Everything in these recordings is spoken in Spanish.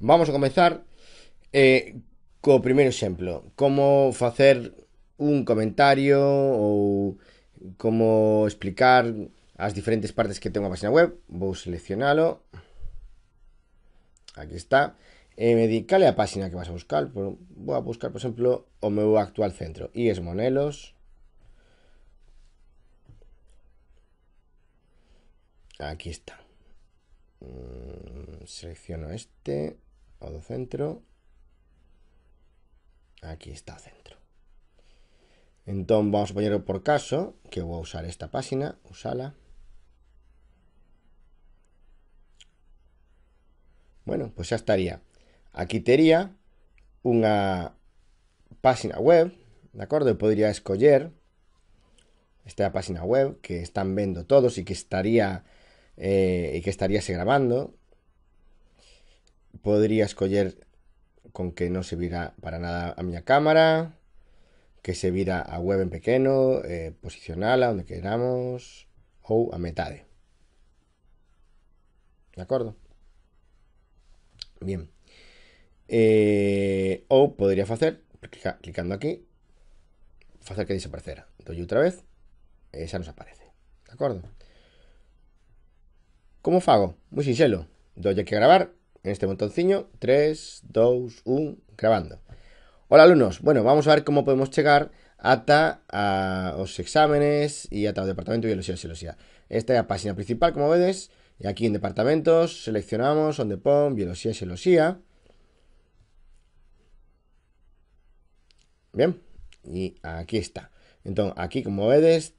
Vamos a comenzar eh, con el primer ejemplo, cómo hacer un comentario o cómo explicar las diferentes partes que tengo en la página web. Voy a seleccionarlo, Aquí está. Eh, me página que vas a buscar? voy a buscar, por ejemplo, o a actual centro. y es Monelos. Aquí está. Mm, selecciono este centro. Aquí está centro. Entonces vamos a poner por caso, que voy a usar esta página, usala. Bueno, pues ya estaría. Aquí tenía una página web, ¿de acuerdo? Podría escoger esta página web que están viendo todos y que estaría eh, y que estaría se grabando podría escoger con que no se viera para nada a mi cámara, que se viera a web en pequeño, eh, posicional, a donde queramos, o a metade. De acuerdo? Bien. Eh, o podría hacer, clicando aquí, hacer que desapareciera. Doy otra vez, esa nos aparece. De acuerdo? ¿Cómo fago? Muy sincero. Doy aquí a grabar en este montoncillo 3, 2, 1, grabando. Hola alumnos, bueno, vamos a ver cómo podemos llegar hasta a los exámenes y hasta los departamento de biología y e celosía Esta es la página principal, como vedes, y e aquí en departamentos seleccionamos donde pon biología y e celosía Bien, y aquí está. entonces aquí, como vedes,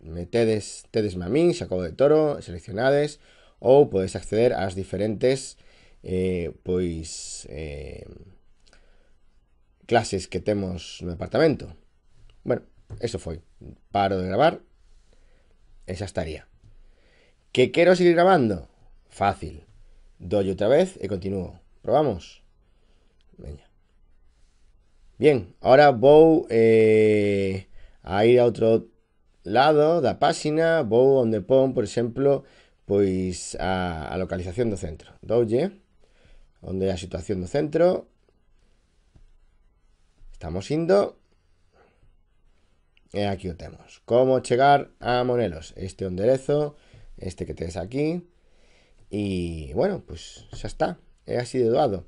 metedes tedes mamín, saco de toro, seleccionades, o puedes acceder a las diferentes eh, pois eh, clases que temos no departamento. Bueno, eso foi. Paro de gravar e xa estaría. Que quero seguir grabando? Fácil. Doy outra vez e continuo. Probamos? Veña. Bien, ahora vou eh, a ir a outro lado da páxina, vou onde pon, por exemplo, pois a, a localización do centro. Doulle donde la situación del centro. Estamos indo. y aquí lo tenemos. ¿Cómo llegar a Monelos. Este onderezo, este que tenés aquí. y bueno, pues ya está. He sido de doado.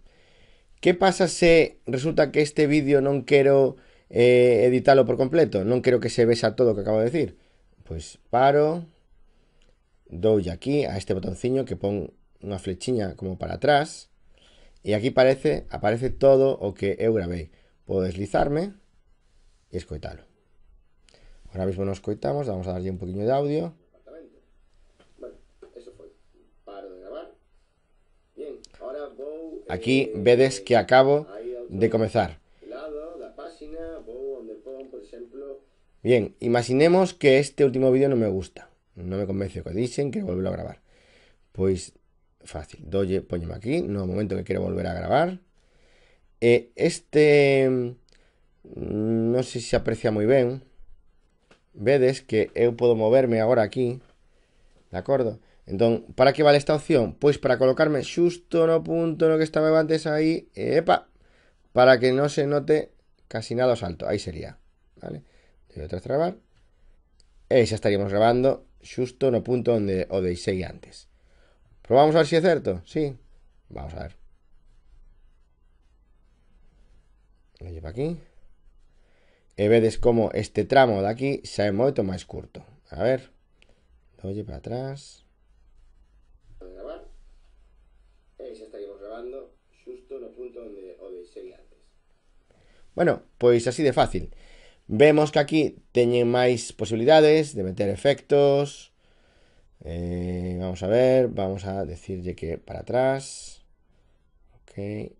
¿Qué pasa si resulta que este vídeo no quiero eh, editarlo por completo? no quiero que se vea todo lo que acabo de decir. pues paro, doy aquí a este botoncillo que pongo una flechilla como para atrás y aquí aparece, aparece todo o que eu grabé. Puedo deslizarme y escoitarlo. Ahora mismo nos coitamos, vamos a darle un poquillo de audio. Aquí vedes que acabo de comenzar. Bien, imaginemos que este último vídeo no me gusta. No me convence que dicen que vuelvo a grabar. Pues fácil. Doy, ponemos aquí, no momento que quiero volver a grabar. Eh, este mm, no sé si se aprecia moi ben. Vedes que eu podo moverme agora aquí, de acordo? Entón, para que vale esta opción? Pois para colocarme xusto no punto no que estaba antes aí, epa, para que non se note casi nada o salto. Aí sería, vale? Debo tras grabar. E xa estaríamos grabando xusto no punto onde o deixei antes. Pero pues vamos a ver si es cierto. Sí. Vamos a ver. Lo llevo aquí. Y vedes como este tramo de aquí se ha movido más corto. A ver. Lo llevo para atrás. Bueno, pues así de fácil. Vemos que aquí tiene más posibilidades de meter efectos, Eh, vamos a ver, vamos a decirle que para atrás. Ok.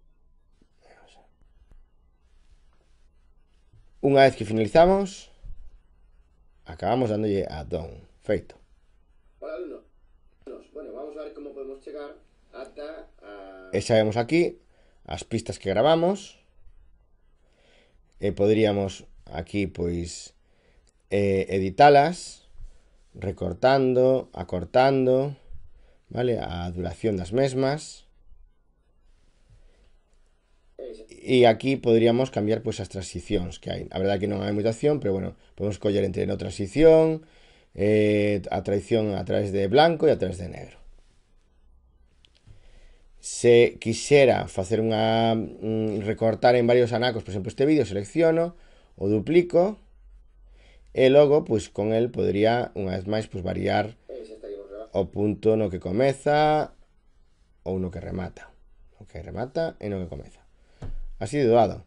Una vez que finalizamos, acabamos dándole a Don. Perfecto. Hola, alumno. Bueno, vamos a ver cómo podemos llegar hasta... A... Esa eh, vemos aquí, las pistas que grabamos. Eh, podríamos aquí, pues, pois, eh, editalas. recortando, acortando, ¿vale? A duración las mismas. y aquí podríamos cambiar pues las transiciones que hay, la verdad que no hay mutación, pero bueno, podemos coger entre no transición, eh, a traición a través de blanco y a través de negro. Se quisiera hacer una mm, recortar en varios anacos, por ejemplo este vídeo, selecciono, o duplico, E logo, pois, con el podría, unha vez máis, pois, variar o punto no que comeza ou no que remata. O que remata e no que comeza. Así de doado.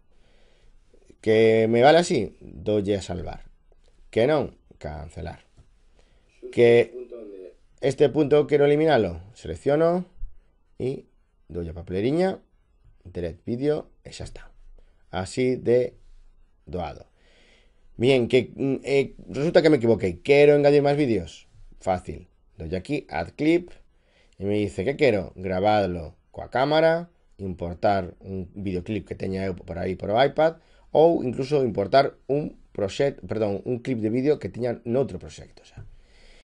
Que me vale así, dolle a salvar. Que non, cancelar. Que este punto quero eliminalo. Selecciono e dolle a papeleriña, delete vídeo e xa está. Así de doado. Bien, que mm, eh, resulta que me equivoqué. Quiero engañar más vídeos. Fácil. Doy aquí, add clip. Y me dice, ¿qué quiero? Grabarlo con la cámara, importar un videoclip que tenía por ahí por iPad, o incluso importar un proyecto perdón, un clip de vídeo que tenía en otro proyecto. O sea,